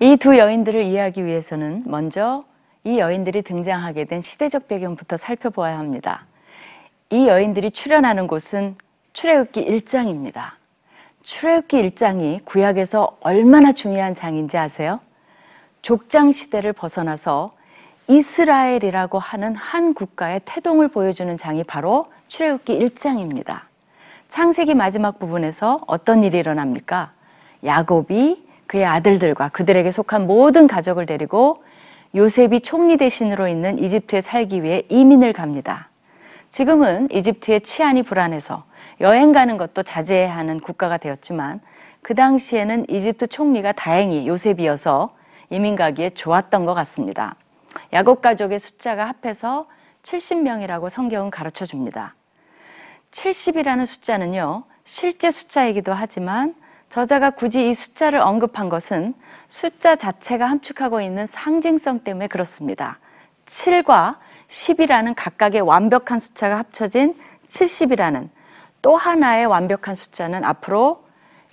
이 두 여인들을 이해하기 위해서는 먼저 이 여인들이 등장하게 된 시대적 배경부터 살펴보아야 합니다. 이 여인들이 출연하는 곳은 출애굽기 1장입니다. 출애굽기 1장이 구약에서 얼마나 중요한 장인지 아세요? 족장 시대를 벗어나서 이스라엘이라고 하는 한 국가의 태동을 보여주는 장이 바로 출애굽기 1장입니다. 창세기 마지막 부분에서 어떤 일이 일어납니까? 야곱이 그의 아들들과 그들에게 속한 모든 가족을 데리고 요셉이 총리 대신으로 있는 이집트에 살기 위해 이민을 갑니다. 지금은 이집트의 치안이 불안해서 여행 가는 것도 자제해야 하는 국가가 되었지만 그 당시에는 이집트 총리가 다행히 요셉이어서 이민 가기에 좋았던 것 같습니다. 야곱 가족의 숫자가 합해서 70명이라고 성경은 가르쳐 줍니다. 70이라는 숫자는요, 실제 숫자이기도 하지만 저자가 굳이 이 숫자를 언급한 것은 숫자 자체가 함축하고 있는 상징성 때문에 그렇습니다. 7과 10이라는 각각의 완벽한 숫자가 합쳐진 70이라는 또 하나의 완벽한 숫자는 앞으로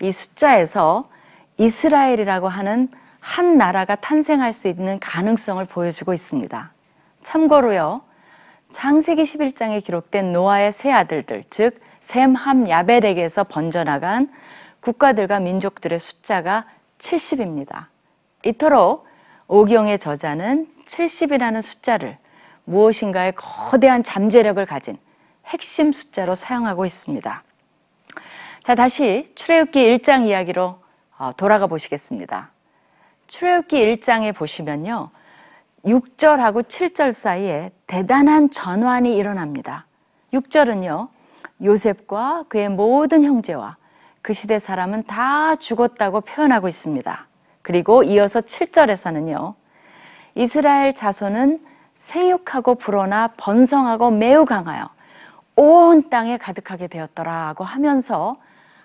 이 숫자에서 이스라엘이라고 하는 한 나라가 탄생할 수 있는 가능성을 보여주고 있습니다. 참고로요, 창세기 11장에 기록된 노아의 세 아들들, 즉, 셈, 함, 야벨에게서 번져나간 국가들과 민족들의 숫자가 70입니다. 이토록 오경의 저자는 70이라는 숫자를 무엇인가의 거대한 잠재력을 가진 핵심 숫자로 사용하고 있습니다. 자, 다시 출애굽기 1장 이야기로 어, 돌아가 보시겠습니다. 출애굽기 1장에 보시면요. 6절하고 7절 사이에 대단한 전환이 일어납니다. 6절은요. 요셉과 그의 모든 형제와 그 시대 사람은 다 죽었다고 표현하고 있습니다. 그리고 이어서 7절에서는요. 이스라엘 자손은 새육하고 불어나 번성하고 매우 강하여 온 땅에 가득하게 되었더라고 하면서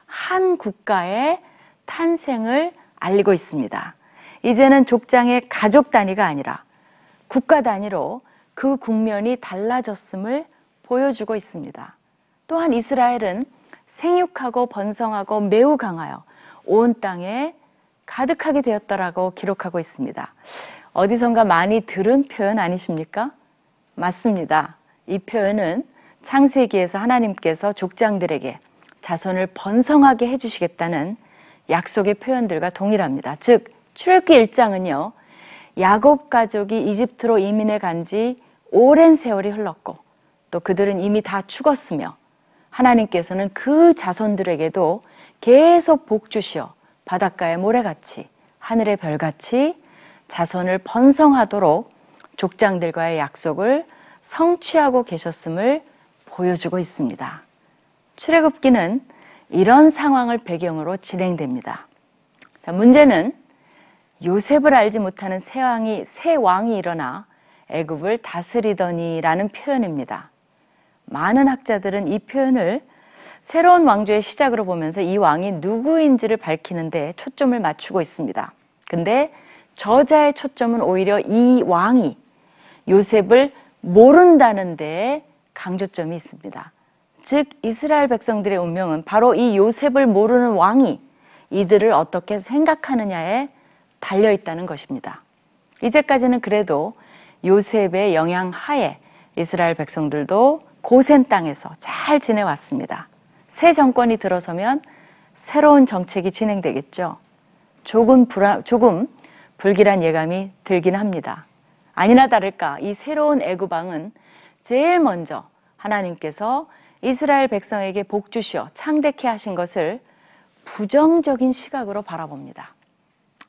한 국가의 탄생을 알리고 있습니다. 이제는 족장의 가족 단위가 아니라 국가 단위로 그 국면이 달라졌음을 보여주고 있습니다. 또한 이스라엘은 생육하고 번성하고 매우 강하여 온 땅에 가득하게 되었다라고 기록하고 있습니다. 어디선가 많이 들은 표현 아니십니까? 맞습니다. 이 표현은 창세기에서 하나님께서 족장들에게 자손을 번성하게 해주시겠다는 약속의 표현들과 동일합니다. 즉, 출애굽기 1장은요. 야곱 가족이 이집트로 이민해 간 지 오랜 세월이 흘렀고 또 그들은 이미 다 죽었으며 하나님께서는 그 자손들에게도 계속 복 주시어 바닷가의 모래같이 하늘의 별같이 자손을 번성하도록 족장들과의 약속을 성취하고 계셨음을 보여주고 있습니다. 출애굽기는 이런 상황을 배경으로 진행됩니다. 자, 문제는 요셉을 알지 못하는 새 왕이 새 왕이 일어나 애굽을 다스리더니라는 표현입니다. 많은 학자들은 이 표현을 새로운 왕조의 시작으로 보면서 이 왕이 누구인지를 밝히는 데 초점을 맞추고 있습니다. 근데 저자의 초점은 오히려 이 왕이 요셉을 모른다는 데에 강조점이 있습니다. 즉 이스라엘 백성들의 운명은 바로 이 요셉을 모르는 왕이 이들을 어떻게 생각하느냐에 달려 있다는 것입니다. 이제까지는 그래도 요셉의 영향 하에 이스라엘 백성들도 고센 땅에서 잘 지내왔습니다. 새 정권이 들어서면 새로운 정책이 진행되겠죠. 조금 불안, 조금 불길한 예감이 들긴 합니다. 아니나 다를까 이 새로운 애구방은 제일 먼저 하나님께서 이스라엘 백성에게 복 주시어 창대케 하신 것을 부정적인 시각으로 바라봅니다.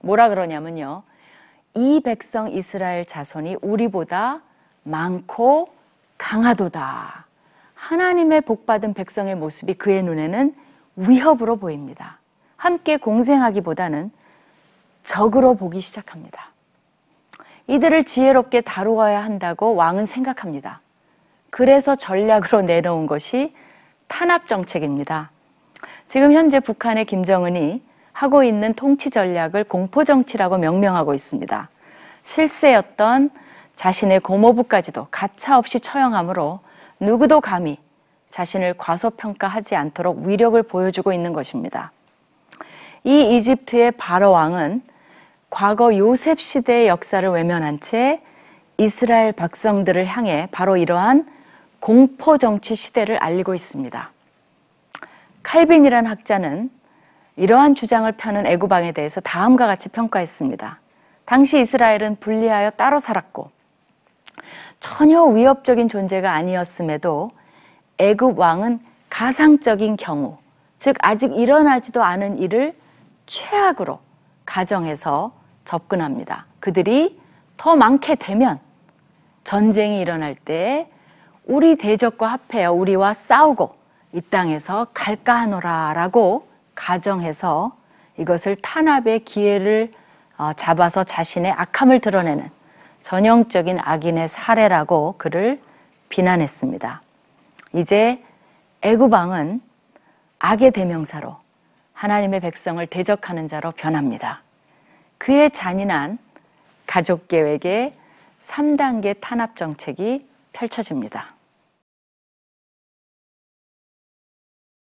뭐라 그러냐면요. 이 백성 이스라엘 자손이 우리보다 많고 강하도다. 하나님의 복받은 백성의 모습이 그의 눈에는 위협으로 보입니다. 함께 공생하기보다는 적으로 보기 시작합니다. 이들을 지혜롭게 다루어야 한다고 왕은 생각합니다. 그래서 전략으로 내놓은 것이 탄압 정책입니다. 지금 현재 북한의 김정은이 하고 있는 통치 전략을 공포 정치라고 명명하고 있습니다. 실세였던 자신의 고모부까지도 가차없이 처형하므로 누구도 감히 자신을 과소평가하지 않도록 위력을 보여주고 있는 것입니다. 이 이집트의 바로 왕은 과거 요셉 시대의 역사를 외면한 채 이스라엘 백성들을 향해 바로 이러한 공포 정치 시대를 알리고 있습니다. 칼빈이란 학자는 이러한 주장을 펴는 애구방에 대해서 다음과 같이 평가했습니다. 당시 이스라엘은 분리하여 따로 살았고 전혀 위협적인 존재가 아니었음에도 애굽 왕은 가상적인 경우, 즉 아직 일어나지도 않은 일을 최악으로 가정해서 접근합니다. 그들이 더 많게 되면 전쟁이 일어날 때 우리 대적과 합해요. 우리와 싸우고 이 땅에서 갈까 하노라라고 가정해서 이것을 탄압의 기회를 어, 잡아서 자신의 악함을 드러내는 전형적인 악인의 사례라고 그를 비난했습니다. 이제 애구방은 악의 대명사로 하나님의 백성을 대적하는 자로 변합니다. 그의 잔인한 가족 계획의 3단계 탄압 정책이 펼쳐집니다.